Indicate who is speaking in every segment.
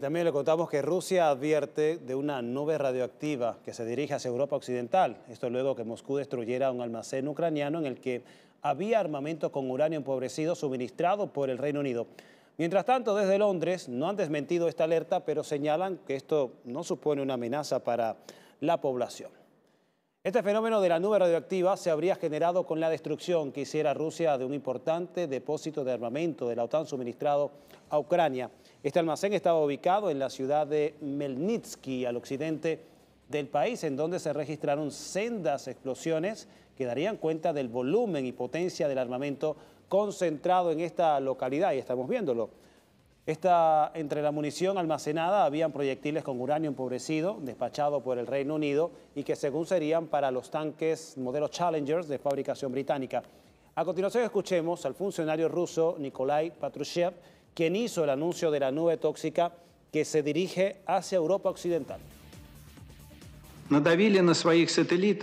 Speaker 1: también le contamos que Rusia advierte de una nube radioactiva que se dirige hacia Europa Occidental. Esto luego que Moscú destruyera un almacén ucraniano en el que había armamento con uranio empobrecido suministrado por el Reino Unido. Mientras tanto, desde Londres no han desmentido esta alerta, pero señalan que esto no supone una amenaza para la población. Este fenómeno de la nube radioactiva se habría generado con la destrucción que hiciera Rusia de un importante depósito de armamento de la OTAN suministrado a Ucrania. Este almacén estaba ubicado en la ciudad de Melnitsky, al occidente del país, en donde se registraron sendas explosiones que darían cuenta del volumen y potencia del armamento concentrado en esta localidad, y estamos viéndolo. Esta, entre la munición almacenada habían proyectiles con uranio empobrecido despachado por el Reino Unido y que según serían para los tanques modelo Challengers de fabricación británica. A continuación escuchemos al funcionario ruso Nikolai Patrushev, quien hizo el anuncio de la nube tóxica que se dirige hacia Europa Occidental.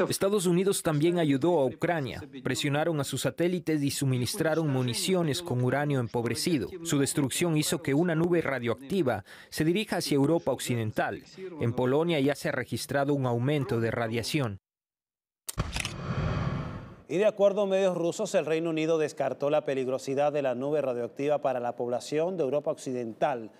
Speaker 2: Estados Unidos también ayudó a Ucrania, presionaron a sus satélites y suministraron municiones con uranio empobrecido. Su destrucción hizo que una nube radioactiva se dirija hacia Europa Occidental. En Polonia ya se ha registrado un aumento de radiación.
Speaker 1: Y de acuerdo a medios rusos, el Reino Unido descartó la peligrosidad de la nube radioactiva para la población de Europa Occidental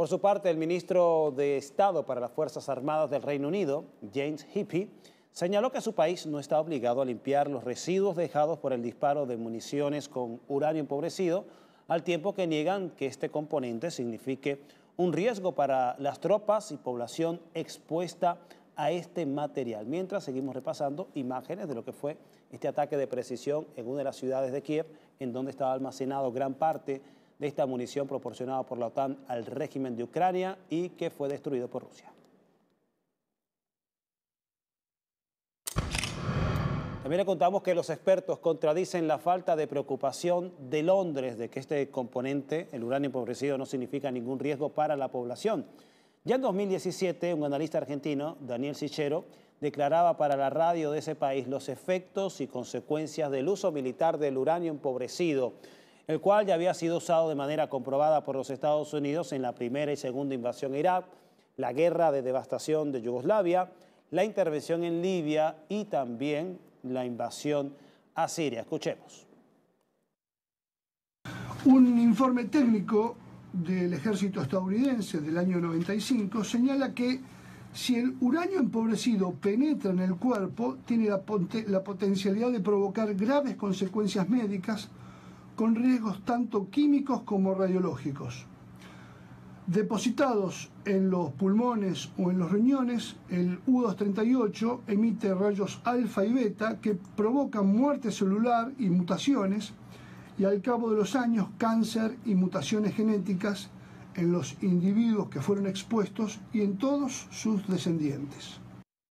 Speaker 1: por su parte, el ministro de Estado para las Fuerzas Armadas del Reino Unido, James Hippie, señaló que su país no está obligado a limpiar los residuos dejados por el disparo de municiones con uranio empobrecido, al tiempo que niegan que este componente signifique un riesgo para las tropas y población expuesta a este material. Mientras seguimos repasando imágenes de lo que fue este ataque de precisión en una de las ciudades de Kiev, en donde estaba almacenado gran parte de esta munición proporcionada por la OTAN al régimen de Ucrania y que fue destruido por Rusia. También le contamos que los expertos contradicen la falta de preocupación de Londres de que este componente, el uranio empobrecido, no significa ningún riesgo para la población. Ya en 2017, un analista argentino, Daniel Sichero, declaraba para la radio de ese país los efectos y consecuencias del uso militar del uranio empobrecido el cual ya había sido usado de manera comprobada por los Estados Unidos en la primera y segunda invasión a Irak, la guerra de devastación de Yugoslavia, la intervención en Libia y también la invasión a Siria. Escuchemos.
Speaker 3: Un informe técnico del ejército estadounidense del año 95 señala que si el uranio empobrecido penetra en el cuerpo, tiene la, la potencialidad de provocar graves consecuencias médicas con riesgos tanto químicos como radiológicos. Depositados en los pulmones o en los riñones, el U238 emite rayos alfa y beta que provocan muerte celular y mutaciones y al cabo de los años cáncer y mutaciones genéticas en los individuos que fueron expuestos y en todos sus descendientes.